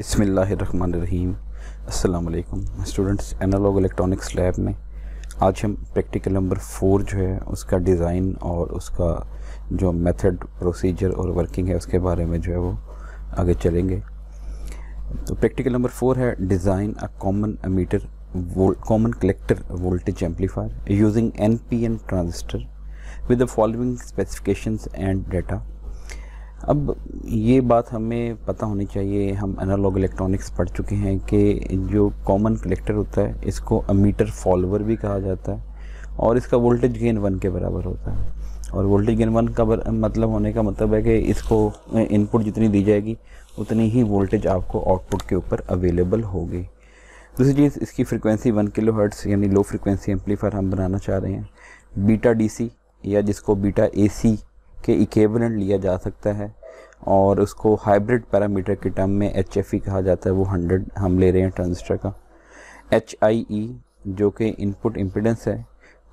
बसमीम अल्लाम students analogue electronics lab में आज हम प्रैक्टिकल नंबर फोर जो है उसका डिज़ाइन और उसका जो मेथड प्रोसीजर और वर्किंग है उसके बारे में जो है वो आगे चलेंगे तो प्रैक्टिकल नंबर फोर है design a common emitter common collector voltage amplifier using N P N transistor with the following specifications and data अब ये बात हमें पता होनी चाहिए हम एनालॉग इलेक्ट्रॉनिक्स पढ़ चुके हैं कि जो कॉमन कलेक्टर होता है इसको अमीटर फॉलोवर भी कहा जाता है और इसका वोल्टेज गेन वन के बराबर होता है और वोल्टेज गेन वन का मतलब होने का मतलब है कि इसको इनपुट जितनी दी जाएगी उतनी ही वोल्टेज आपको आउटपुट के ऊपर अवेलेबल होगी दूसरी चीज़ इसकी फ्रिक्वेंसी वन किलो हर्ट्स यानी लो फ्रिक्वेंसी एम्पलीफायर हम बनाना चाह रहे हैं बीटा डीसी या जिसको बीटा एसी के इक्वलेंट लिया जा सकता है और उसको हाइब्रिड पैरामीटर के टर्म में एच एफ ई कहा जाता है वो हंड्रेड हम ले रहे हैं ट्रांजिस्टर का एच आई ई जो कि इनपुट इम्पिडेंस है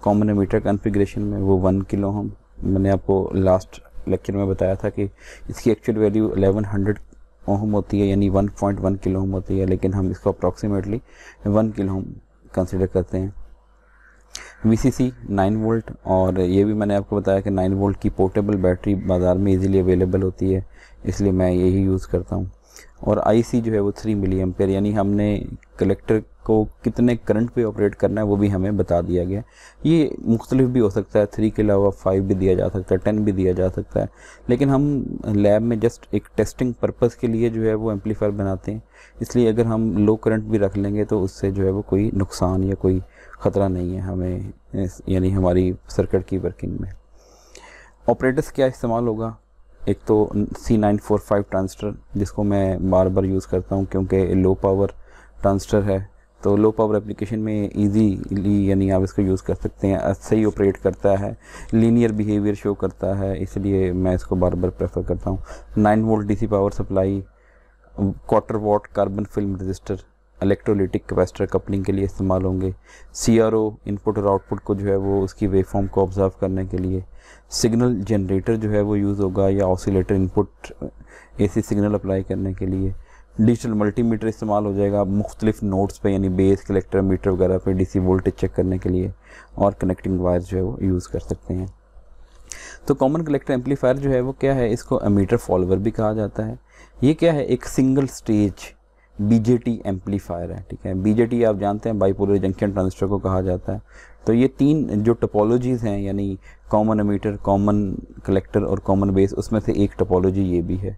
कॉमन एमीटर कन्फिग्रेशन में वो वन किलो हम मैंने आपको लास्ट लेक्चर में बताया था कि इसकी एक्चुअल वैल्यू 1100 ओहम होती है यानी 1.1 किलो होम होती है लेकिन हम इसको approximately one kilo ohm consider करते हैं वी नाइन वोल्ट और ये भी मैंने आपको बताया कि नाइन वोल्ट की पोर्टेबल बैटरी बाज़ार में इजीली अवेलेबल होती है इसलिए मैं यही यूज़ करता हूँ और आईसी जो है वो थ्री मिली पेयर यानी हमने कलेक्टर को कितने करंट पे ऑपरेट करना है वो भी हमें बता दिया गया ये मुख्तलिफ भी हो सकता है थ्री के अलावा फाइव भी दिया जा सकता है टेन भी दिया जा सकता है लेकिन हम लैब में जस्ट एक टेस्टिंग पर्पज़ के लिए जो है वो एम्पलीफायर बनाते हैं इसलिए अगर हम लो करंट भी रख लेंगे तो उससे जो है वो कोई नुकसान या कोई ख़तरा नहीं है हमें यानी हमारी सर्किट की वर्किंग में ऑपरेटर्स क्या इस्तेमाल होगा एक तो C nine four five transistor जिसको मैं बार बार यूज़ करता हूँ क्योंकि लो पावर ट्रांसटर है तो लो पावर एप्लीकेशन में ईजीली यानी आप इसको यूज़ कर सकते हैं सही ऑपरेट करता है लीनियर बिहेवियर शो करता है इसलिए मैं इसको बार बार प्रेफर करता हूँ nine volt DC power supply quarter watt carbon film resistor electrolytic capacitor coupling के लिए इस्तेमाल होंगे सी इनपुट और आउटपुट को जो है वो उसकी वेवफॉर्म को ऑब्जर्व करने के लिए सिग्नल जनरेटर जो है वो यूज़ होगा या oscillator input AC signal apply करने के लिए डिजिटल मल्टीमीटर इस्तेमाल हो जाएगा मुख्तलिफ नोट्स पे यानी बेस कलेक्टर मीटर वगैरह पे डीसी वोल्टेज चेक करने के लिए और कनेक्टिंग वायर जो है वो यूज़ कर सकते हैं तो कॉमन कलेक्टर एम्पलीफायर जो है वो क्या है इसको अमीटर फॉलोवर भी कहा जाता है ये क्या है एक सिंगल स्टेज बीजेटी एम्पलीफायर है ठीक है बीजेटी आप जानते हैं बाईपोलर जंक्शन ट्रांजिस्टर को कहा जाता है तो ये तीन जो टोपोलॉजीज़ हैं यानी कॉमन अमीटर कॉमन कलेक्टर और कॉमन बेस उसमें से एक टोपोलॉजी ये भी है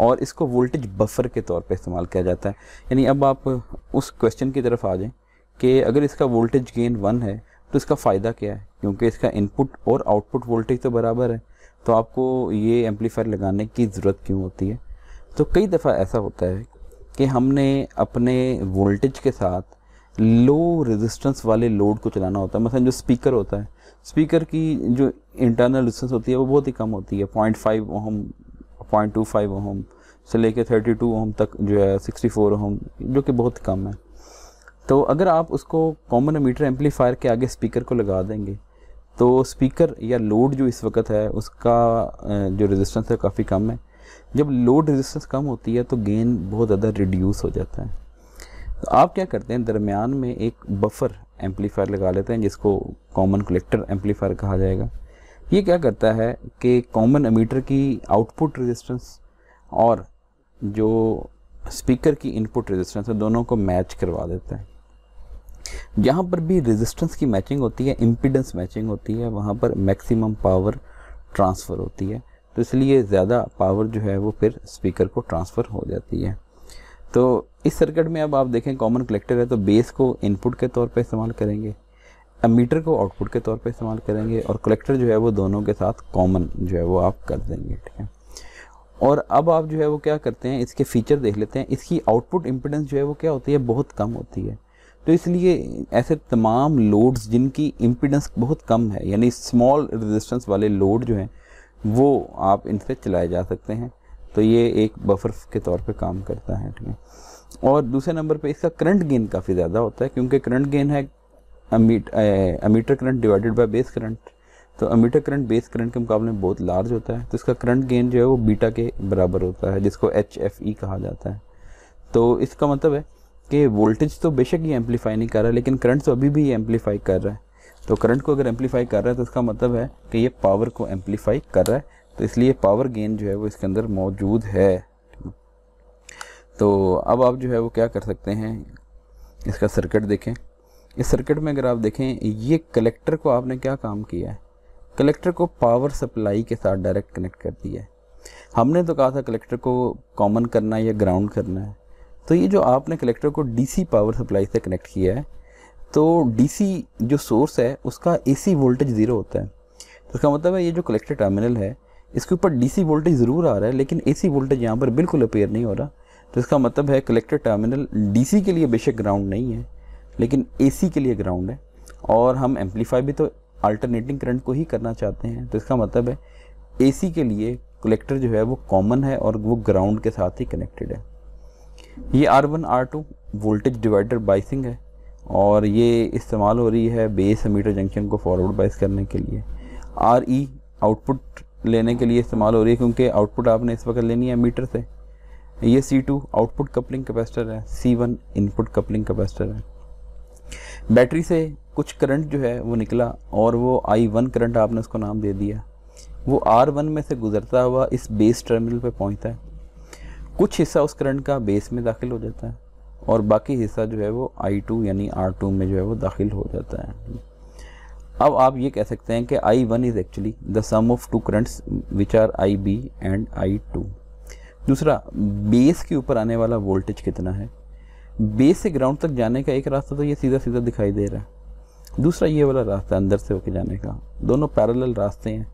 और इसको वोल्टेज बफर के तौर पे इस्तेमाल किया जाता है यानी अब आप उस क्वेश्चन की तरफ आ जाएं कि अगर इसका वोल्टेज गेन वन है तो इसका फ़ायदा क्या है क्योंकि इसका इनपुट और आउटपुट वोल्टेज तो बराबर है तो आपको ये एम्पलीफायर लगाने की ज़रूरत क्यों होती है तो कई दफ़ा ऐसा होता है कि हमने अपने वोल्टेज के साथ लो रेजिस्टेंस वाले लोड को चलाना होता है मतलब जो स्पीकर होता है स्पीकर की जो इंटरनल रेजिस्टेंस होती है वो बहुत ही कम होती है point five ohm point two five ohm से लेके थर्टी टू ओहम तक जो है सिक्सटी फोर ओहम जो कि बहुत कम है तो अगर आप उसको कॉमन मीटर एम्पलीफायर के आगे स्पीकर को लगा देंगे तो स्पीकर या लोड जो इस वक्त है उसका जो रेजिस्टेंस है काफ़ी कम है जब लोड रेजिस्टेंस कम होती है तो गेन बहुत ज़्यादा रिड्यूस हो जाता है तो आप क्या करते हैं दरमियान में एक बफर एम्पलीफायर लगा लेते हैं जिसको कॉमन कलेक्टर एम्पलीफायर कहा जाएगा ये क्या करता है कि कॉमन अमीटर की आउटपुट रेजिस्टेंस और जो स्पीकर की इनपुट रेजिस्टेंस है दोनों को मैच करवा देता है जहाँ पर भी रेजिस्टेंस की मैचिंग होती है इम्पिडेंस मैचिंग होती है वहाँ पर मैक्सिमम पावर ट्रांसफ़र होती है तो इसलिए ज़्यादा पावर जो है वो फिर स्पीकर को ट्रांसफ़र हो जाती है तो इस सर्किट में अब आप देखें कॉमन कलेक्टर है तो बेस को इनपुट के तौर पर इस्तेमाल करेंगे मीटर को आउटपुट के तौर पर इस्तेमाल करेंगे और कलेक्टर जो है वो दोनों के साथ कॉमन जो है वो आप कर देंगे ठीक है और अब आप जो है वो क्या करते हैं इसके फीचर देख लेते हैं इसकी आउटपुट इम्पिडेंस जो है वो क्या होती है बहुत कम होती है तो इसलिए ऐसे तमाम लोड्स जिनकी इम्पिडेंस बहुत कम है यानी स्मॉल रेजिस्टेंस वाले लोड जो हैं वो आप इनसे चलाए जा सकते हैं तो ये एक बफर के तौर पे काम करता है ठीक है और दूसरे नंबर पे इसका करंट गेन काफ़ी ज़्यादा होता है क्योंकि करंट गेन है emitter current divided by base current तो अमीटर करंट बेस करंट के मुकाबले में बहुत लार्ज होता है तो इसका करंट गेन जो है वो बीटा के बराबर होता है जिसको एच एफ ई कहा जाता है तो इसका मतलब है कि वोल्टेज तो बेशक ये एम्पलीफाई नहीं कर रहा लेकिन करंट तो अभी भी ये एम्पलीफाई कर रहा है तो करंट को अगर एम्पलीफाई कर रहा है तो इसका मतलब है कि ये पावर को एम्पलीफाई कर रहा है तो इसलिए पावर गेन जो है वो इसके अंदर मौजूद है तो अब आप जो है वो क्या कर सकते हैं इसका सर्किट देखें इस सर्किट में अगर आप देखें ये कलेक्टर को आपने क्या काम किया है कलेक्टर को पावर सप्लाई के साथ डायरेक्ट कनेक्ट कर दिया है हमने तो कहा था कलेक्टर को कॉमन करना है या ग्राउंड करना है तो ये जो आपने कलेक्टर को डीसी पावर सप्लाई से कनेक्ट किया है तो डीसी जो सोर्स है उसका एसी वोल्टेज ज़ीरो होता है तो इसका मतलब है ये जो कलेक्टर टर्मिनल है इसके ऊपर डीसी वोल्टेज ज़रूर आ रहा है लेकिन एसी वोल्टेज यहाँ पर बिल्कुल अपेयर नहीं हो रहा तो इसका मतलब है कलेक्टर टर्मिनल डीसी के लिए बेशक ग्राउंड नहीं है लेकिन एसी के लिए ग्राउंड है और हम एम्पलीफाई भी तो अल्टरनेटिंग करंट को ही करना चाहते हैं तो इसका मतलब है ए के लिए कलेक्टर जो है वो कॉमन है और वो ग्राउंड के साथ ही कनेक्टेड है ये R one R two voltage divider biasing है और ये इस्तेमाल हो रही है बेस मीटर जंक्शन को फॉरवर्ड बाइस करने के लिए आर ई आउटपुट लेने के लिए इस्तेमाल हो रही है क्योंकि आउटपुट आपने इस वक्त लेनी है मीटर से ये C two output coupling capacitor है C one input coupling capacitor है बैटरी से कुछ करंट जो है वो निकला और वो आई वन करंट आपने उसको नाम दे दिया वो आर वन में से गुजरता हुआ इस बेस टर्मिनल पे पहुंचता है कुछ हिस्सा उस करंट का बेस में दाखिल हो जाता है और बाकी हिस्सा जो है वो आई टू यानी आर टू में जो है वो दाखिल हो जाता है अब आप ये कह सकते हैं कि I one is actually the sum of two currents which are I B and I two दूसरा बेस के ऊपर आने वाला वोल्टेज कितना है बेस से ग्राउंड तक जाने का एक रास्ता तो ये सीधा सीधा दिखाई दे रहा है दूसरा ये वाला रास्ता अंदर से होके जाने का दोनों पैरल रास्ते हैं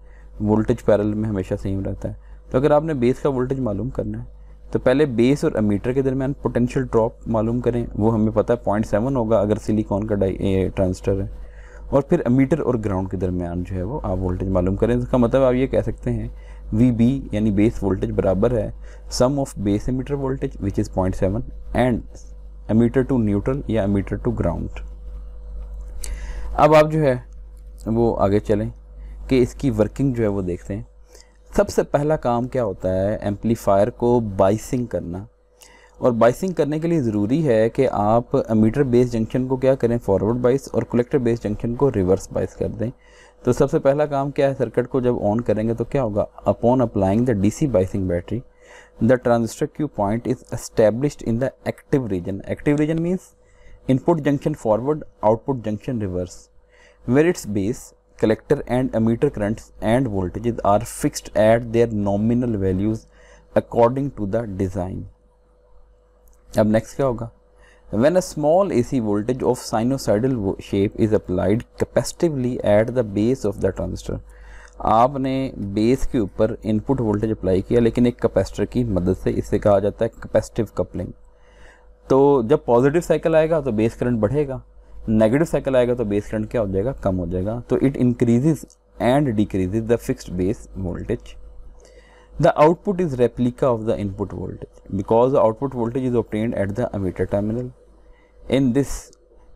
वोल्टेज पैरल में हमेशा सेम रहता है तो अगर आपने बेस का वोल्टेज मालूम करना है तो पहले बेस और अमीटर के दरमियान पोटेंशियल ड्रॉप मालूम करें वो हमें पता है पॉइंट सेवन होगा अगर सिलिकॉन का डाई ट्रांसटर है और फिर अमीटर और ग्राउंड के दरमियान जो है वो आप वोल्टेज मालूम करें इसका मतलब आप ये कह सकते हैं वी बी यानी बेस वोल्टेज बराबर है sum of base emitter voltage which is point seven and emitter to neutral या अमीटर टू ग्राउंड अब आप जो है वो आगे चलें कि इसकी वर्किंग जो है वो देखते हैं सबसे पहला काम क्या होता है एम्पलीफायर को बाइसिंग करना और बाइसिंग करने के लिए ज़रूरी है कि आप मीटर बेस जंक्शन को क्या करें फॉरवर्ड बाइस और कलेक्टर बेस जंक्शन को रिवर्स बाइस कर दें तो सबसे पहला काम क्या है सर्किट को जब ऑन करेंगे तो क्या होगा upon applying the DC biasing battery the transistor Q point is established in the active region active region means input junction forward output junction reverse where it's base collector and emitter currents and voltages are fixed at their nominal values according to the design. अब next क्या होगा When a small AC voltage of sinusoidal shape is applied capacitively at the base of the transistor, आपने base के ऊपर input voltage apply किया लेकिन एक capacitor की मदद से इसे कहा जाता है कैपेसिटिव कपलिंग तो जब पॉजिटिव साइकिल आएगा तो बेस करंट बढ़ेगा नेगेटिव साइकिल आएगा तो बेस करंट क्या हो जाएगा कम हो जाएगा तो it increases and decreases the fixed base voltage the is output of the input voltage because the output voltage is voltage at the emitter terminal in this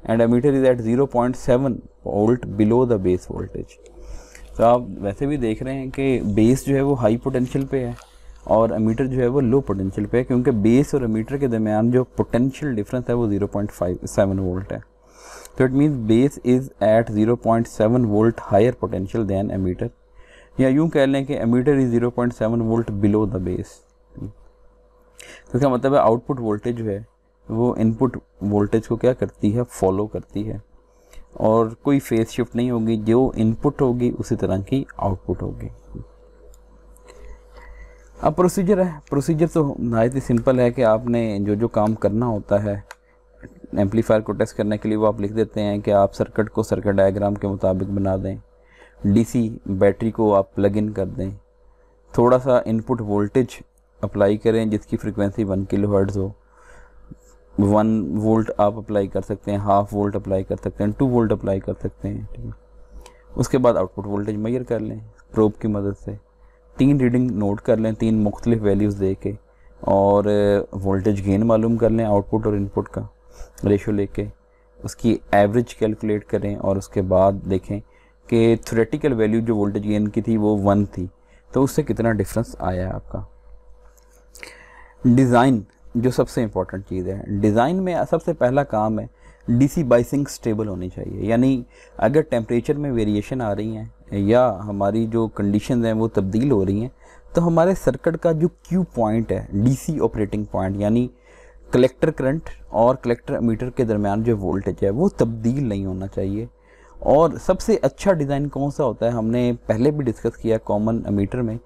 and emitter is at zero point seven volt below the base voltage तो आप वैसे भी देख रहे हैं कि base जो है वो हाई पोटेंशियल पे है और अमीटर जो है वो लो पोटेंशियल पे है क्योंकि बेस और अमीटर के दरमियान जो पोटेंशियल डिफरेंस है वो zero point five seven volt है means base is at zero point 0.7 volt higher potential than emitter या यूं कह लें कि zero point 0.7 volt below the base तो इसका मतलब है आउटपुट वोल्टेज जो है वो इनपुट वोल्टेज को क्या करती है फॉलो करती है और कोई फेज शिफ्ट नहीं होगी जो इनपुट होगी उसी तरह की आउटपुट होगी अब प्रोसीजर है प्रोसीजर तो नहायत ही सिंपल है कि आपने जो जो काम करना होता है एम्पलीफायर को टेस्ट करने के लिए वो आप लिख देते हैं कि आप सर्किट को सर्किट डायग्राम के मुताबिक बना दें डीसी बैटरी को आप प्लग इन कर दें थोड़ा सा इनपुट वोल्टेज अप्लाई करें जिसकी फ्रिक्वेंसी वन किलो हर्ट्ज़ हो वन वोल्ट आप अप्लाई कर सकते हैं हाफ वोल्ट अप्लाई कर सकते हैं टू वोल्ट अप्लाई कर सकते हैं ठीक है उसके बाद आउटपुट वोल्टेज मैयर कर लें प्रोब की मदद से तीन रीडिंग नोट कर लें तीन मुख्तलिफ वैल्यूज़ दे के और वोल्टेज गेन मालूम कर लें आउटपुट और इनपुट का रेशो लेके उसकी एवरेज कैलकुलेट करें और उसके बाद देखें कि थ्रेटिकल वैल्यू जो वोल्टेज गेन की थी वो वन थी तो उससे कितना डिफरेंस आया है आपका डिज़ाइन जो सबसे इम्पॉर्टेंट चीज़ है डिज़ाइन में सबसे पहला काम है डीसी बाइसिंग स्टेबल होनी चाहिए यानी अगर टेम्परेचर में वेरिएशन आ रही हैं या हमारी जो कंडीशन हैं वो तब्दील हो रही हैं तो हमारे सर्किट का जो क्यू पॉइंट है डीसी ऑपरेटिंग पॉइंट यानी कलेक्टर करंट और कलेक्टर मीटर के दरमियान जो वोल्टेज है वो तब्दील नहीं होना चाहिए और सबसे अच्छा डिज़ाइन कौन सा होता है हमने पहले भी डिस्कस किया कॉमन मीटर में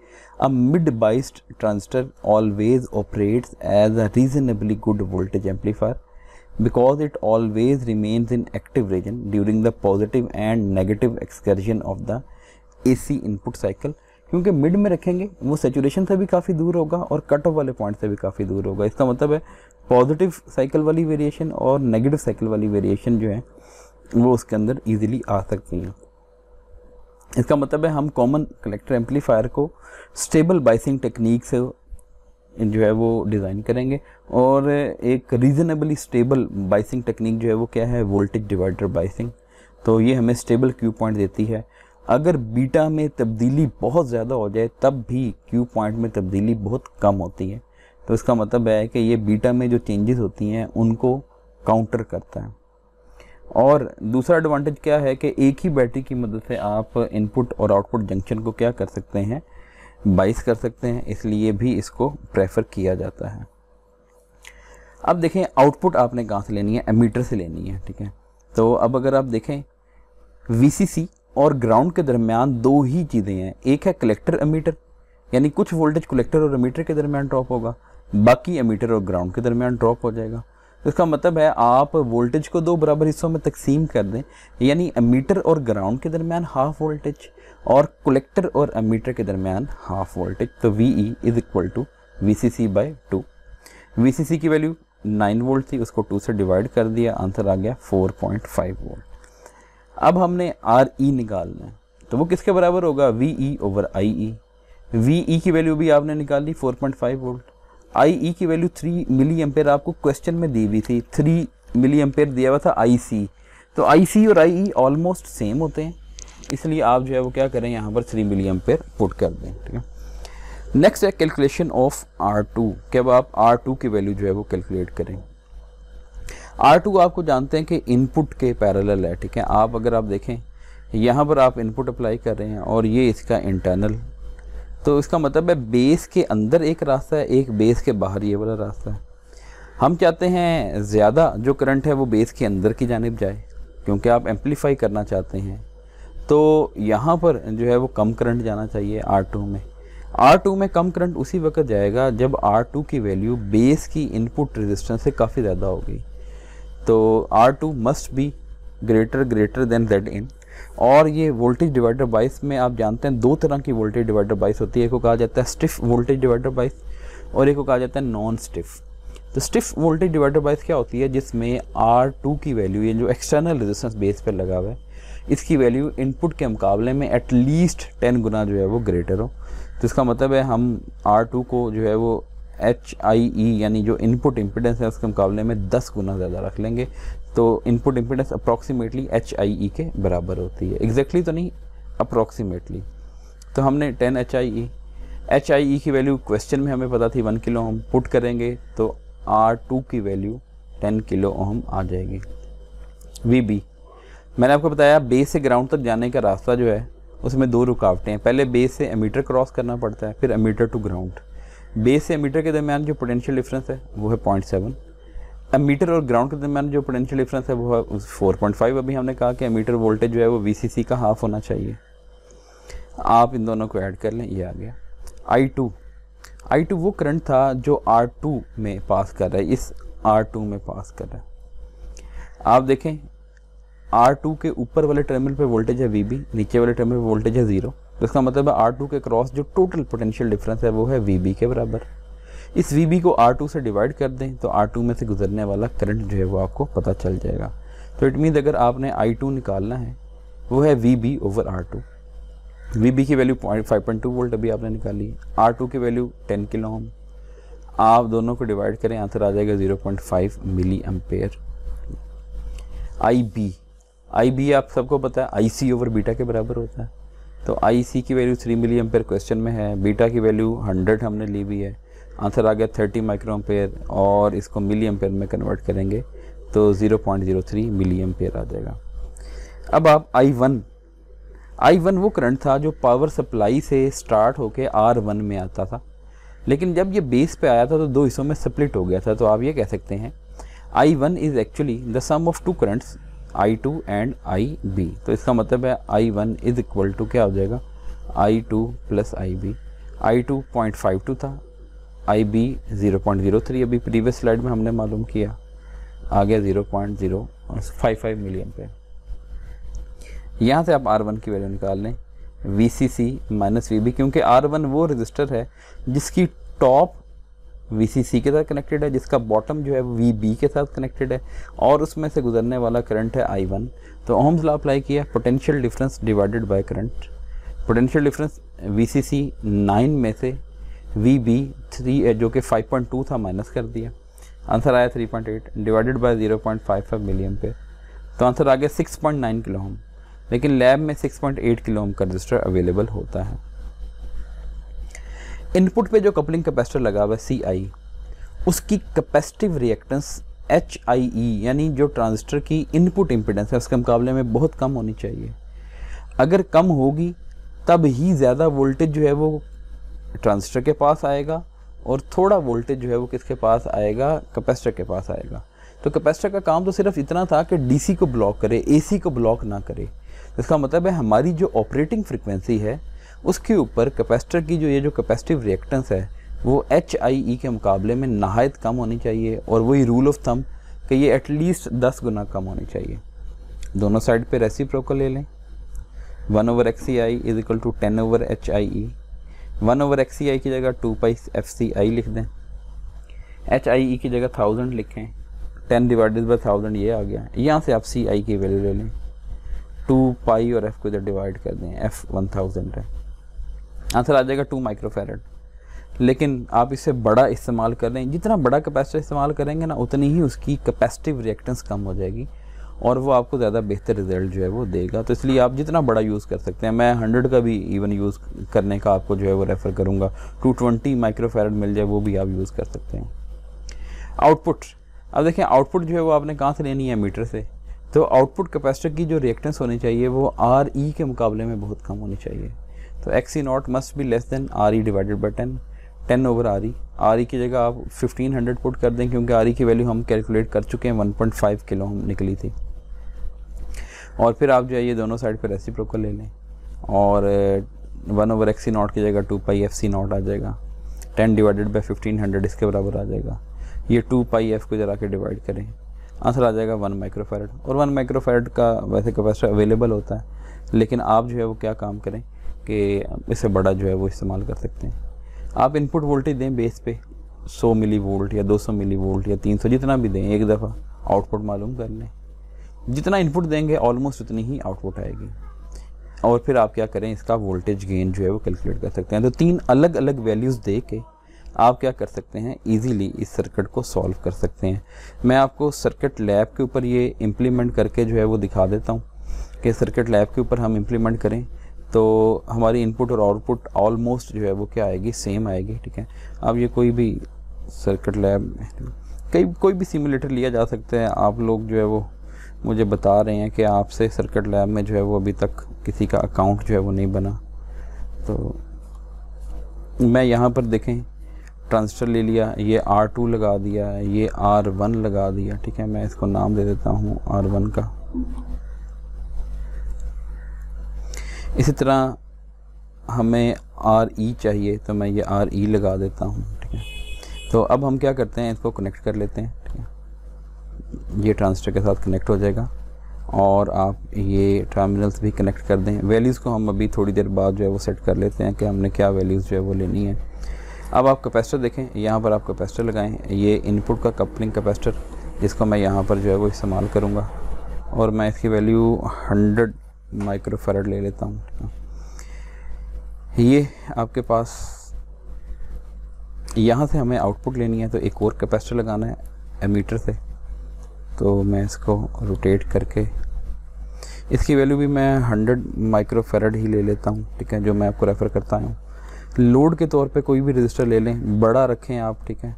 अब mid biased transistor always operates as a reasonably good voltage amplifier it always always in active region during the positive and and negative of the A C input cycle क्योंकि mid में रखेंगे वो saturation से भी काफ़ी दूर होगा और कट ऑफ वाले पॉइंट से भी काफ़ी दूर होगा इसका मतलब है पॉजिटिव साइकिल वाली वेरिएशन और नेगेटिव साइकिल वाली वेरिएशन जो है वो उसके अंदर इजीली आ सकती हैं इसका मतलब है हम कॉमन कलेक्टर एम्पलीफायर को स्टेबल बाइसिंग टेक्निक से जो है वो डिज़ाइन करेंगे और एक रीज़नेबली स्टेबल बाइसिंग टेक्निक जो है वो क्या है वोल्टेज डिवाइडर बाइसिंग तो ये हमें स्टेबल क्यू पॉइंट देती है अगर बीटा में तब्दीली बहुत ज़्यादा हो जाए तब भी क्यू पॉइंट में तब्दीली बहुत कम होती है तो इसका मतलब है कि ये बीटा में जो चेंजेस होती हैं उनको काउंटर करता है और दूसरा एडवांटेज क्या है कि एक ही बैटरी की मदद से आप इनपुट और आउटपुट जंक्शन को क्या कर सकते हैं बाइस कर सकते हैं इसलिए भी इसको प्रेफर किया जाता है अब देखें आउटपुट आपने कहाँ से लेनी है एमीटर से लेनी है ठीक है तो अब अगर आप देखें वी और ग्राउंड के दरमियान दो ही चीज़ें हैं एक है कलेक्टर एमीटर यानी कुछ वोल्टेज कलेक्टर और एमीटर के दरमियान ड्रॉप होगा बाकी एमीटर और ग्राउंड के दरमियान ड्रॉप हो जाएगा तो इसका मतलब है आप वोल्टेज को दो बराबर हिस्सों में तकसीम कर दें यानी एमीटर और ग्राउंड के दरमियान हाफ वोल्टेज और कलेक्टर और एमीटर के दरमियान हाफ वोल्टेज तो V E is equal to V C C by two V C C की वैल्यू नाइन वोल्ट थी उसको टू से डिवाइड कर दिया आंसर आ गया फोर पॉइंट फाइव वोल्ट अब हमने आर ई e निकालना है तो वो किसके बराबर होगा V E over I E V E की वैल्यू भी आपने निकाल ली four point five volt I E e की वैल्यू थ्री मिली एम्पेयर आपको क्वेश्चन में दी हुई थी थ्री मिली एम्पेयर दिया हुआ था आई सी तो आई सी और आई ई ऑलमोस्ट सेम होते हैं इसलिए आप जो है वो क्या करें यहाँ पर थ्री मिली एम्पेयर पुट कर दें ठीक है नेक्स्ट है कैलकुलेशन ऑफ आर टू कब आप आर टू की वैल्यू जो है वो कैलकुलेट करें आर टू आपको जानते हैं कि इनपुट के पैरल है ठीक है आप अगर आप देखें यहाँ पर आप इनपुट अप्लाई कर रहे हैं और ये इसका इंटरनल तो इसका मतलब है बेस के अंदर एक रास्ता है एक बेस के बाहर ये वाला रास्ता है हम चाहते हैं ज़्यादा जो करंट है वो बेस के अंदर की जानब जाए क्योंकि आप एम्पलीफाई करना चाहते हैं तो यहाँ पर जो है वो कम करंट जाना चाहिए टू में टू में कम करंट उसी वक्त जाएगा जब टू की वैल्यू बेस की इनपुट रेजिस्टेंस से काफ़ी ज़्यादा होगी तो two must be greater greater than Z in और ये वोल्टेज डिवाइडर बाइस में आप जानते हैं दो तरह की वोल्टेज डिवाइडर बाइस होती है एक को कहा जाता है स्टिफ वोल्टेज डिवाइडर बाइस और एक को कहा जाता है नॉन स्टिफ तो स्टिफ वोल्टेज डिवाइडर बाइस क्या होती है जिसमें आर टू की वैल्यू ये जो एक्सटर्नल रेजिस्टेंस बेस पर लगा हुआ है इसकी वैल्यू इनपुट के मुकाबले में एटलीस्ट टेन गुना जो है वो ग्रेटर हो तो इसका मतलब है हम आर टू को जो है वो एच आई ई यानी जो इनपुट इम्पिडेंस है उसके मुकाबले में दस गुना ज़्यादा रख लेंगे तो input impedance approximately H I E के बराबर होती है एग्जैक्टली exactly तो नहीं अप्रॉक्सीमेटली तो हमने ten H I E H I E की वैल्यू क्वेश्चन में हमें पता थी वन किलो हम पुट करेंगे तो आर टू की वैल्यू टेन किलो ओम आ जाएगी वी बी मैंने आपको बताया बेस से ग्राउंड तक जाने का रास्ता जो है उसमें दो रुकावटें हैं पहले बेस से एमीटर क्रॉस करना पड़ता है फिर एमीटर टू ग्राउंड बेस से एमीटर के दरमियान जो पोटेंशियल डिफरेंस है वो है पॉइंट सेवन मीटर और ग्राउंड के दरमियान जो पोटेंशियल डिफरेंस है वो है फोर पॉइंट फाइव अभी हमने कहा कि मीटर वोल्टेज जो है वो वी का हाफ होना चाहिए आप इन दोनों को ऐड कर लें ये आ गया आई टू आई टू वो करंट था जो आर टू में पास कर रहा है इस आर टू में पास कर रहा है आप देखें आर टू के ऊपर वाले टर्मिनल पे वोल्टेज है वी बी नीचे वाले टर्मिनल पे वोल्टेज है ज़ीरो तो इसका मतलब है आर टू के क्रॉस जो टोटल पोटेंशियल डिफरेंस है वो है वी बी के बराबर इस वी को आर से डिवाइड कर दें तो आर में से गुजरने वाला करंट जो है वो आपको पता चल जाएगा तो इट मीन अगर आपने आई टू निकालना है वो है V B over R two V B की value point five point two volt अभी आपने निकाली आर टू की वैल्यू टेन किलो ओम आप दोनों को डिवाइड करें आंसर आ जाएगा zero point five milli ampere I B I B आप सबको पता है आई सी ओवर बीटा के बराबर होता है तो आई सी की value three milli ampere question में है बीटा की वैल्यू हंड्रेड हमने ली हुई है आंसर आ गया 30 माइक्रो एम्पेयर और इसको मिली एम्पेयर में कन्वर्ट करेंगे तो 0.03 मिली एम्पेयर आ जाएगा अब आप आई वन आई वन वो करंट था जो पावर सप्लाई से स्टार्ट होकर आर वन में आता था लेकिन जब ये बेस पे आया था तो दो हिस्सों में स्प्लिट हो गया था तो आप ये कह सकते हैं I one is actually the sum of two currents I two and I B तो इसका मतलब है I one is equal to क्या हो जाएगा I two plus I B I two point five two था I B zero point zero three अभी previous slide में हमने मालूम किया आ गया zero point zero five five million पे यहाँ से आप आर वन की वैल्यू निकाल लें V C C minus V B क्योंकि आर वन वो रजिस्टर है जिसकी टॉप वी सी सी के साथ कनेक्टेड है जिसका बॉटम जो है वी बी के साथ कनेक्टेड है और उसमें से गुजरने वाला करंट है आई वन तो ओम्स लॉ अप्लाई किया potential difference divided by current potential difference V C C nine में से वी बी थ्री जो कि 5.2 था माइनस कर दिया आंसर आया 3.8 डिवाइडेड बाय 0.55 मिलियन पे तो आंसर आ गया 6.9 किलो हम लेकिन लैब में 6.8 किलो हम रजिस्टर अवेलेबल होता है इनपुट पे जो कपलिंग कैपेसिटर लगा हुआ है सी आई उसकी capacitive reactance H I E यानी जो ट्रांजिस्टर की इनपुट इम्पिडेंस है उसके मुकाबले में बहुत कम होनी चाहिए अगर कम होगी तब ही ज़्यादा वोल्टेज जो है वो ट्रांजिस्टर के पास आएगा और थोड़ा वोल्टेज जो है वो किसके पास आएगा कैपेसिटर के पास आएगा तो कैपेसिटर का काम तो सिर्फ इतना था कि डीसी को ब्लॉक करे एसी को ब्लॉक ना करे इसका मतलब है हमारी जो ऑपरेटिंग फ्रिक्वेंसी है उसके ऊपर कैपेसिटर की जो ये जो कैपेसिटिव रिएक्टेंस है वो एच आई ई के मुकाबले में नहायत कम होनी चाहिए और वही रूल ऑफ थम कि ये एटलीस्ट दस गुना कम होनी चाहिए दोनों साइड पर रेसिप्रोकल ले लें one over X I is equal to ten over H I E one over X C I की जगह टू पाई एफ सी आई लिख दें एच आई ई की जगह थाउजेंड लिखें टेन डिवाइडेड बाई थाउजेंड ये आ गया यहाँ से आप सी आई की वैल्यू ले लें टू पाई और एफ़ को इधर डिवाइड कर दें एफ़ वन थाउजेंड है आंसर आ जाएगा टू माइक्रोफेरेड लेकिन आप इसे बड़ा इस्तेमाल कर लें जितना बड़ा कैपेसिटर इस्तेमाल करेंगे ना उतनी ही उसकी कैपेसिटिव रिएक्टेंस कम हो जाएगी और वो आपको ज़्यादा बेहतर रिजल्ट जो है वो देगा तो इसलिए आप जितना बड़ा यूज़ कर सकते हैं मैं हंड्रेड का भी इवन यूज़ करने का आपको जो है वो रेफ़र करूँगा टू ट्वेंटी माइक्रोफेरड मिल जाए वो भी आप यूज़ कर सकते हैं आउटपुट अब देखें आउटपुट जो है वो आपने कहाँ से लेनी है मीटर से तो आउटपुट कैपेसिटर की जो रिएक्टेंस होनी चाहिए वो आर ई के मुकाबले में बहुत कम होनी चाहिए तो X E naught must be less than R E divided by ten ten over R E R E की जगह आप फिफ्टीन हंड्रेड पुट कर दें क्योंकि आर ई की वैल्यू हम कैलकुलेट कर चुके हैं वन पॉइंट फाइव किलो हम निकली थी और फिर आप जो है ये दोनों साइड पर रेसिप्रोकल ले लें और वन ओवर एक्सी नॉट की जगह two pi F C naught आ जाएगा ten divided by fifteen hundred इसके बराबर आ जाएगा ये टू पाई एफ को जरा के डिवाइड करें आंसर आ जाएगा वन माइक्रोफेरेट और वन माइक्रोफेरड का वैसे कैपेसिटर अवेलेबल होता है लेकिन आप जो है वो क्या काम करें कि इससे बड़ा जो है वो इस्तेमाल कर सकते हैं आप इनपुट वोल्टेज दें बेस पे 100 मिली वोल्ट या 200 मिली वोल्ट या 300 जितना भी दें एक दफ़ा आउटपुट मालूम कर लें जितना इनपुट देंगे ऑलमोस्ट उतनी ही आउटपुट आएगी और फिर आप क्या करें इसका वोल्टेज गेन जो है वो कैलकुलेट कर सकते हैं तो तीन अलग अलग वैल्यूज़ दे के आप क्या कर सकते हैं इजीली इस सर्किट को सॉल्व कर सकते हैं मैं आपको सर्किट लैब के ऊपर ये इम्प्लीमेंट करके जो है वो दिखा देता हूँ कि सर्किट लैब के ऊपर हम इम्प्लीमेंट करें तो हमारी इनपुट और आउटपुट ऑलमोस्ट जो है वो क्या आएगी सेम आएगी ठीक है अब ये कोई भी सर्किट लैब कई कोई भी सिमुलेटर लिया जा सकता है आप लोग जो है वो मुझे बता रहे हैं कि आपसे सर्किट लैब में जो है वो अभी तक किसी का अकाउंट जो है वो नहीं बना तो मैं यहाँ पर देखें ट्रांसफर ले लिया ये आर टू लगा दिया ये आर वन लगा दिया ठीक है मैं इसको नाम दे देता हूँ आर वन का इसी तरह हमें आर ई e चाहिए तो मैं ये आर ई e लगा देता हूँ ठीक है तो अब हम क्या करते हैं इसको कनेक्ट कर लेते हैं ये ट्रांजिस्टर के साथ कनेक्ट हो जाएगा और आप ये टर्मिनल्स भी कनेक्ट कर दें वैल्यूज़ को हम अभी थोड़ी देर बाद जो है वो सेट कर लेते हैं कि हमने क्या वैल्यूज़ जो है वो लेनी है अब आप कैपेसिटर देखें यहाँ पर आप कैपेसिटर लगाएं ये इनपुट का कपलिंग कैपेसिटर जिसको मैं यहाँ पर जो है वो इस्तेमाल करूँगा और मैं इसकी वैल्यू हंड्रेड माइक्रोफेरड ले लेता हूँ ये आपके पास यहाँ से हमें आउटपुट लेनी है तो एक और कैपेसिटर लगाना है एमीटर से तो मैं इसको रोटेट करके इसकी वैल्यू भी मैं 100 फेरड ही ले लेता हूँ ठीक है जो मैं आपको रेफ़र करता हूँ लोड के तौर पे कोई भी रजिस्टर ले लें बड़ा रखें आप ठीक है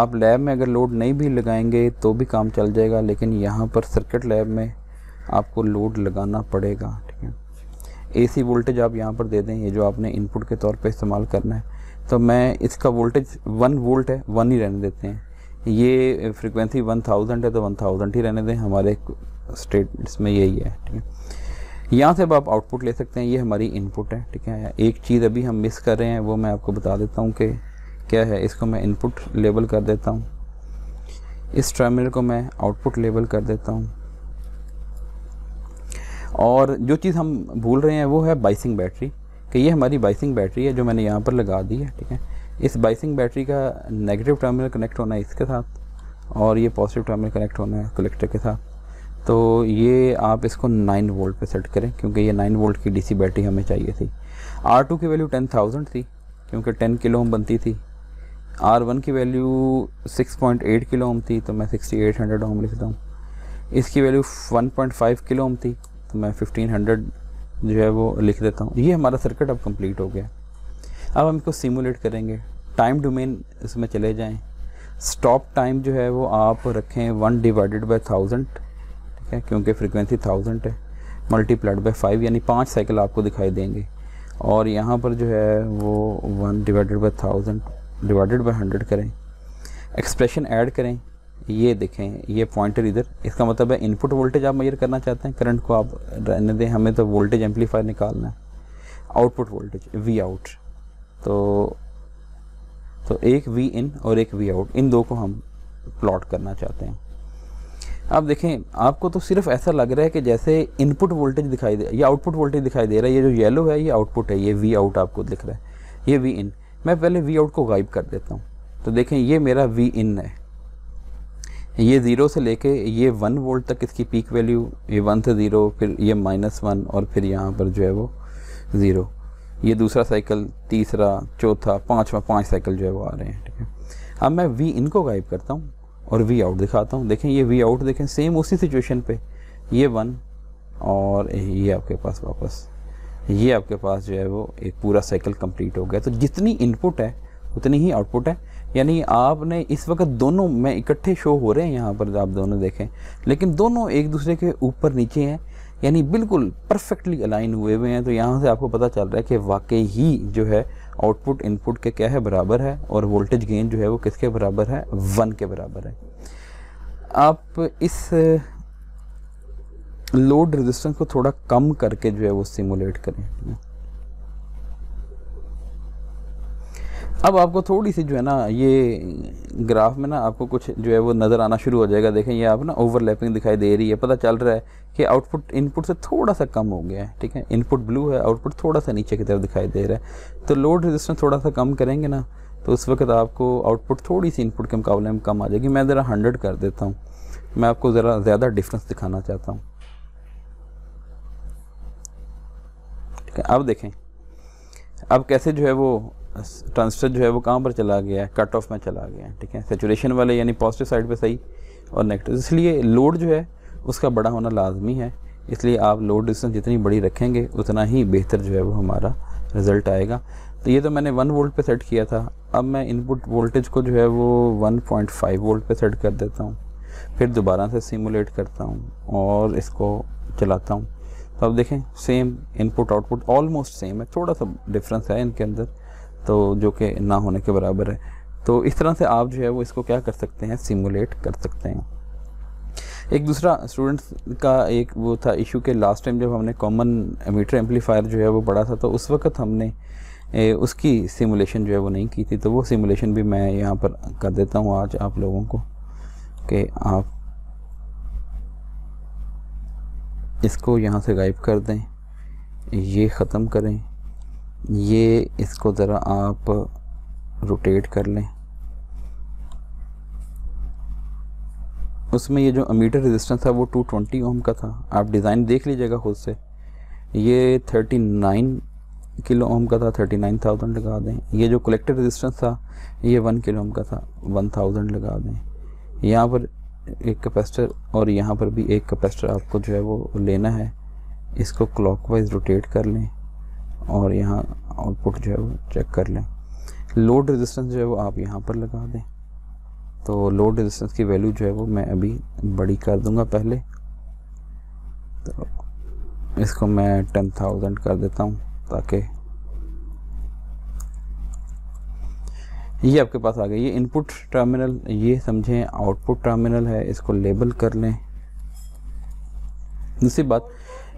आप लैब में अगर लोड नहीं भी लगाएंगे तो भी काम चल जाएगा लेकिन यहाँ पर सर्किट लैब में आपको लोड लगाना पड़ेगा ठीक है एसी वोल्टेज आप यहाँ पर दे दें ये जो आपने इनपुट के तौर पे इस्तेमाल करना है तो मैं इसका वोल्टेज वन वोल्ट है वन ही रहने देते हैं ये फ्रिक्वेंसी 1000 है तो 1000 ही रहने दें हमारे स्टेट्स में यही है ठीक है यहाँ से अब आप आउटपुट ले सकते हैं ये हमारी इनपुट है ठीक है एक चीज़ अभी हम मिस कर रहे हैं वो मैं आपको बता देता हूँ कि क्या है इसको मैं इनपुट लेबल कर देता हूँ इस टर्मिनल को मैं आउटपुट लेबल कर देता हूँ और जो चीज़ हम भूल रहे हैं वो है बाइसिंग बैटरी कि ये हमारी बाइसिंग बैटरी है जो मैंने यहाँ पर लगा दी है ठीक है इस बाइसिंग बैटरी का नेगेटिव टर्मिनल कनेक्ट होना है इसके साथ और ये पॉजिटिव टर्मिनल कनेक्ट होना है कलेक्टर के साथ तो ये आप इसको 9 वोल्ट पे सेट करें क्योंकि ये 9 वोल्ट की डीसी बैटरी हमें चाहिए थी आर टू की वैल्यू 10,000 थी क्योंकि 10 किलो ओम बनती थी आर वन की वैल्यू 6.8 किलो ओम थी तो मैं 6800 ओम लिखता हूँ इसकी वैल्यू 1.5 किलो ओम थी तो मैं 1500 जो है वो लिख देता हूँ ये हमारा सर्किट अब कम्प्लीट हो गया अब हम इसको सिमुलेट करेंगे टाइम डोमेन इसमें चले जाएं स्टॉप टाइम जो है वो आप रखें वन डिवाइडेड बाई थाउजेंड ठीक है क्योंकि फ्रिक्वेंसी थाउजेंड है मल्टीप्लाइड बाई फाइव यानी पाँच साइकिल आपको दिखाई देंगे और यहाँ पर जो है वो one divided by thousand divided by hundred करें एक्सप्रेशन ऐड करें ये देखें ये पॉइंटर इधर इसका मतलब है इनपुट वोल्टेज आप मेजर करना चाहते हैं करंट को आप रहने दें हमें तो वोल्टेज एम्पलीफायर निकालना है आउटपुट वोल्टेज वी आउट तो तो एक वी इन और एक वी आउट इन दो को हम प्लॉट करना चाहते हैं अब देखें आपको तो सिर्फ ऐसा लग रहा है कि जैसे इनपुट वोल्टेज दिखाई दे या आउटपुट वोल्टेज दिखाई दे रहा है ये जो येलो है ये आउटपुट है ये वी आउट आपको दिख रहा है ये वी इन मैं पहले वी आउट को गाइब कर देता हूँ तो देखें ये मेरा वी इन है ये ज़ीरो से लेके ये वन वोल्ट तक इसकी पीक वैल्यू ये वन से ज़ीरो फिर ये माइनस वन और फिर यहाँ पर जो है वो ज़ीरो ये दूसरा साइकिल तीसरा चौथा पाँचवा पाँच साइकिल जो है वो आ रहे हैं ठीक है अब मैं वी इनको गाइब करता हूँ और वी आउट दिखाता हूँ देखें ये वी आउट देखें सेम उसी सिचुएशन पे ये वन और ये आपके पास वापस ये आपके पास जो है वो एक पूरा साइकिल कंप्लीट हो गया तो जितनी इनपुट है उतनी ही आउटपुट है यानी आपने इस वक्त दोनों में इकट्ठे शो हो रहे हैं यहाँ पर आप दोनों देखें लेकिन दोनों एक दूसरे के ऊपर नीचे हैं यानी बिल्कुल परफेक्टली अलाइन हुए हुए हैं तो यहाँ से आपको पता चल रहा है कि वाकई ही जो है आउटपुट इनपुट के क्या है बराबर है और वोल्टेज गेन जो है वो किसके बराबर है वन के बराबर है आप इस लोड uh, रेजिस्टेंस को थोड़ा कम करके जो है वो सिमुलेट करें अब आपको थोड़ी सी जो है ना ये ग्राफ में ना आपको कुछ जो है वो नज़र आना शुरू हो जाएगा देखें ये आप ना ओवरलैपिंग दिखाई दे रही है पता चल रहा है कि आउटपुट इनपुट से थोड़ा सा कम हो गया है ठीक है इनपुट ब्लू है आउटपुट थोड़ा सा नीचे की तरफ दिखाई दे रहा है तो लोड रजिस्टेंस थोड़ा सा कम करेंगे ना तो उस वक्त आपको आउटपुट थोड़ी सी इनपुट के मुकाबले में कम आ जाएगी मैं ज़रा हंड्रेड कर देता हूँ मैं आपको ज़रा ज़्यादा डिफरेंस दिखाना चाहता हूँ ठीक है अब देखें अब कैसे जो है वो ट्रांसफर जो है वो कहाँ पर चला गया है कट ऑफ में चला गया है ठीक है सेचुरेशन वाले यानी पॉजिटिव साइड पे सही और नेगेटिव इसलिए लोड जो है उसका बड़ा होना लाजमी है इसलिए आप लोड डिस्टेंस जितनी बड़ी रखेंगे उतना ही बेहतर जो है वो हमारा रिज़ल्ट आएगा तो ये तो मैंने वन वोल्ट पे सेट किया था अब मैं इनपुट वोल्टेज को जो है वो फाइव वोल्ट पे सेट कर देता हूँ फिर दोबारा से सिमुलेट करता हूँ और इसको चलाता हूँ तो अब देखें same input output almost same है थोड़ा सा डिफरेंस है इनके अंदर तो जो कि ना होने के बराबर है तो इस तरह से आप जो है वो इसको क्या कर सकते हैं सिमुलेट कर सकते हैं एक दूसरा स्टूडेंट्स का एक वो था इशू के लास्ट टाइम जब हमने कॉमन मीटर एम्पलीफायर जो है वो पढ़ा था तो उस वक्त हमने ए, उसकी सिमुलेशन जो है वो नहीं की थी तो वो सिमुलेशन भी मैं यहाँ पर कर देता हूँ आज आप लोगों को कि आप इसको यहाँ से गायब कर दें ये ख़त्म करें ये इसको ज़रा आप रोटेट कर लें उसमें ये जो अमीटर रेजिस्टेंस था वो 220 ओम का था आप डिज़ाइन देख लीजिएगा खुद से ये 39 किलो ओम का था 39,000 लगा दें ये जो कलेक्टर रेजिस्टेंस था ये 1 किलो ओम का था 1,000 लगा दें यहाँ पर एक कैपेसिटर और यहाँ पर भी एक कैपेसिटर आपको जो है वो लेना है इसको क्लॉकवाइज रोटेट कर लें और यहाँ आउटपुट जो है वो चेक कर लें लोड रेजिस्टेंस जो है वो आप यहाँ पर लगा दें तो लोड रेजिस्टेंस की वैल्यू जो है वो मैं अभी बड़ी कर दूँगा पहले तो इसको मैं टेन थाउजेंड कर देता हूँ ताकि ये आपके पास आ गई ये इनपुट टर्मिनल ये समझें आउटपुट टर्मिनल है इसको लेबल कर लें दूसरी बात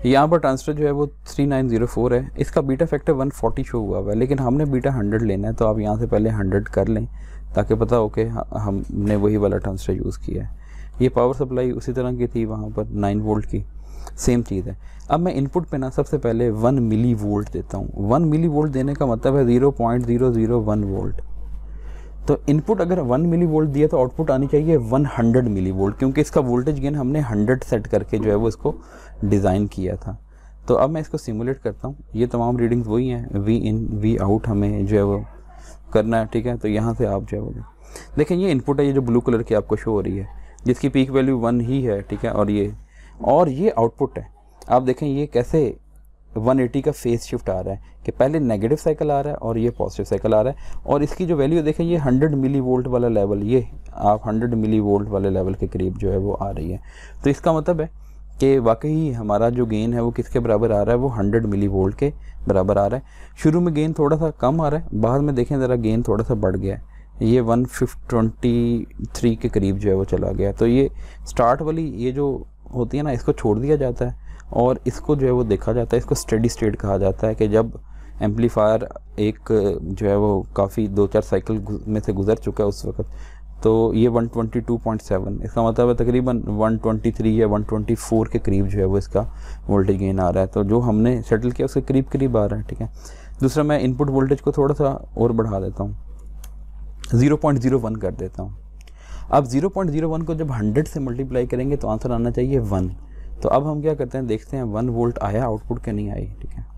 यहाँ पर ट्रांसफर जो है वो 3904 है इसका बीटा फैक्टर 140 शो हुआ हुआ है लेकिन हमने बीटा 100 लेना है तो आप यहाँ से पहले 100 कर लें ताकि पता हो कि हमने वही वाला ट्रांसफर यूज़ किया है ये पावर सप्लाई उसी तरह की थी वहाँ पर 9 वोल्ट की सेम चीज़ है अब मैं इनपुट पे ना सबसे पहले 1 मिली वोल्ट देता हूँ 1 मिली वोल्ट देने का मतलब है 0.001 वोल्ट तो इनपुट अगर 1 मिली वोल्ट दिया तो आउटपुट आनी चाहिए 100 मिली वोल्ट क्योंकि इसका वोल्टेज गेन हमने 100 सेट करके जो है वो इसको डिज़ाइन किया था तो अब मैं इसको सिमुलेट करता हूँ ये तमाम रीडिंग्स वही हैं वी इन वी आउट हमें जो है वो करना है ठीक है तो यहाँ से आप जो है वो देखें ये इनपुट है ये जो ब्लू कलर की आपको शो हो रही है जिसकी पीक वैल्यू वन ही है ठीक है और ये और ये आउटपुट है आप देखें ये कैसे 180 का फेस शिफ्ट आ रहा है कि पहले नेगेटिव साइकिल आ रहा है और ये पॉजिटिव साइकिल आ रहा है और इसकी जो वैल्यू देखें ये 100 मिली वोल्ट वाला लेवल ये आप 100 मिली वोल्ट वाले लेवल के करीब जो है वो आ रही है तो इसका मतलब है कि वाकई हमारा जो गेन है वो किसके बराबर आ रहा है वो हंड्रेड मिली वोल्ट के बराबर आ रहा है शुरू में गेन थोड़ा सा कम आ रहा है बाद में देखें ज़रा गेन थोड़ा सा बढ़ गया है ये वन ट्वेंटी थ्री के करीब जो है वो चला गया तो ये स्टार्ट वाली ये जो होती है ना इसको छोड़ दिया जाता है और इसको जो है वो देखा जाता है इसको स्टडी स्टेट कहा जाता है कि जब एम्पलीफायर एक जो है वो काफ़ी दो चार साइकिल में से गुजर चुका है उस वक्त तो ये 122.7 इसका मतलब है तकरीबन 123 या 124 के करीब जो है वो इसका वोल्टेज गेन आ रहा है तो जो हमने सेटल किया उसके करीब करीब आ रहा है ठीक है दूसरा मैं इनपुट वोल्टेज को थोड़ा सा और बढ़ा देता हूँ 0.01 कर देता हूँ अब 0.01 को जब 100 से मल्टीप्लाई करेंगे तो आंसर आना चाहिए वन तो अब हम क्या करते हैं देखते हैं वन वोल्ट आया आउटपुट क्या नहीं आई ठीक है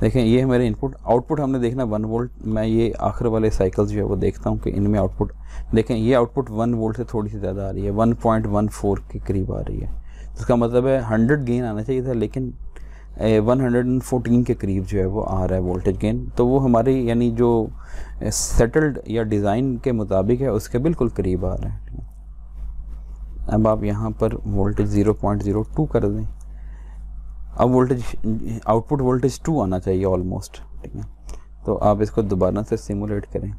देखें ये है मेरे इनपुट आउटपुट हमने देखना वन वोल्ट मैं ये आखिर वाले साइकिल्स जो है वो देखता हूँ कि इनमें आउटपुट देखें ये आउटपुट वन वोल्ट से थोड़ी सी ज़्यादा आ रही है वन पॉइंट वन फोर के करीब आ रही है तो इसका मतलब है हंड्रेड गेन आना चाहिए था लेकिन वन हंड्रेड एंड फोर्टीन के करीब जो है वो आ रहा है वोल्टेज गेन तो वो हमारी यानी जो सेटल्ड या डिज़ाइन के मुताबिक है उसके बिल्कुल करीब आ रहा है अब आप यहाँ पर voltage zero point zero two कर दें अब वोल्टेज आउटपुट वोल्टेज टू आना चाहिए ऑलमोस्ट ठीक है तो आप इसको दोबारा से सिमुलेट करें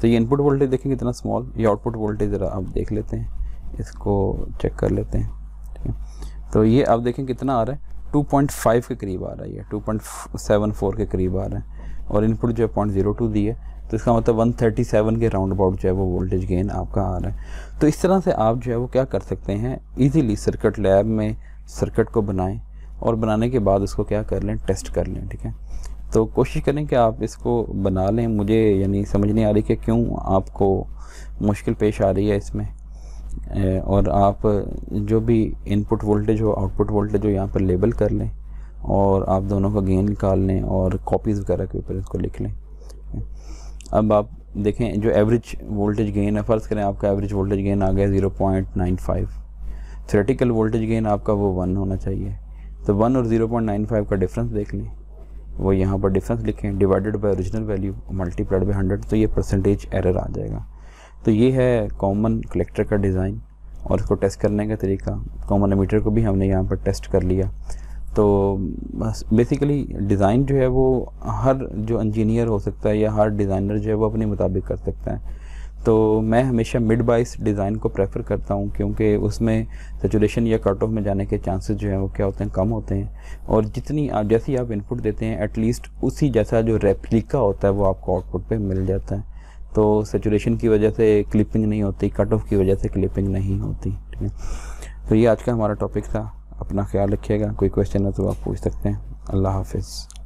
तो ये इनपुट वोल्टेज देखेंगे कितना स्मॉल ये आउटपुट वोल्टेज ज़रा आप देख लेते हैं इसको चेक कर लेते हैं ठीक है तो ये आप देखें कितना आ रहा है 2.5 के करीब आ रहा है ये 2.74 के करीब आ रहा है और इनपुट जो है पॉइंट जीरो टू दी है तो इसका मतलब 137 के राउंड अबाउट जो है वो वोल्टेज गेन आपका आ रहा है तो इस तरह से आप जो है वो क्या कर सकते हैं इजीली सर्किट लैब में सर्किट को बनाएं और बनाने के बाद उसको क्या कर लें टेस्ट कर लें ठीक है तो कोशिश करें कि आप इसको बना लें मुझे यानी समझ नहीं आ रही कि क्यों आपको मुश्किल पेश आ रही है इसमें और आप जो भी इनपुट वोल्टेज हो आउटपुट वोल्टेज हो यहाँ पर लेबल कर लें और आप दोनों का गेन निकाल लें और कॉपीज़ वगैरह के ऊपर इसको लिख लें अब आप देखें जो एवरेज वोल्टेज गेन है फ़र्ज़ करें आपका एवरेज वोल्टेज गेन आ गया zero point nine five theoretical voltage gain आपका वो वन होना चाहिए तो वन और ज़ीरो पॉइंट नाइन फाइव का डिफरेंस देख लें वो यहाँ पर डिफरेंस लिखें divided by original value multiplied by hundred तो ये परसेंटेज एरर आ जाएगा तो ये है कॉमन कलेक्टर का डिज़ाइन और इसको टेस्ट करने का तरीका कॉमन मीटर को भी हमने यहाँ पर टेस्ट कर लिया तो बेसिकली डिज़ाइन जो है वो हर जो इंजीनियर हो सकता है या हर डिज़ाइनर जो है वो अपने मुताबिक कर सकता है तो मैं हमेशा मिड बाइस डिज़ाइन को प्रेफर करता हूँ क्योंकि उसमें सेचुरेशन या कट ऑफ में जाने के चांसेस जो हैं वो क्या होते हैं कम होते हैं और जितनी आप जैसी आप इनपुट देते हैं एटलीस्ट उसी जैसा जो रेप्लिका होता है वो आपको आउटपुट पे मिल जाता है तो सेचुरेशन की वजह से क्लिपिंग नहीं होती कट ऑफ की वजह से क्लिपिंग नहीं होती ठीक है तो ये आज का हमारा टॉपिक था अपना ख्याल रखिएगा कोई क्वेश्चन है तो आप पूछ सकते हैं अल्लाह हाफिज़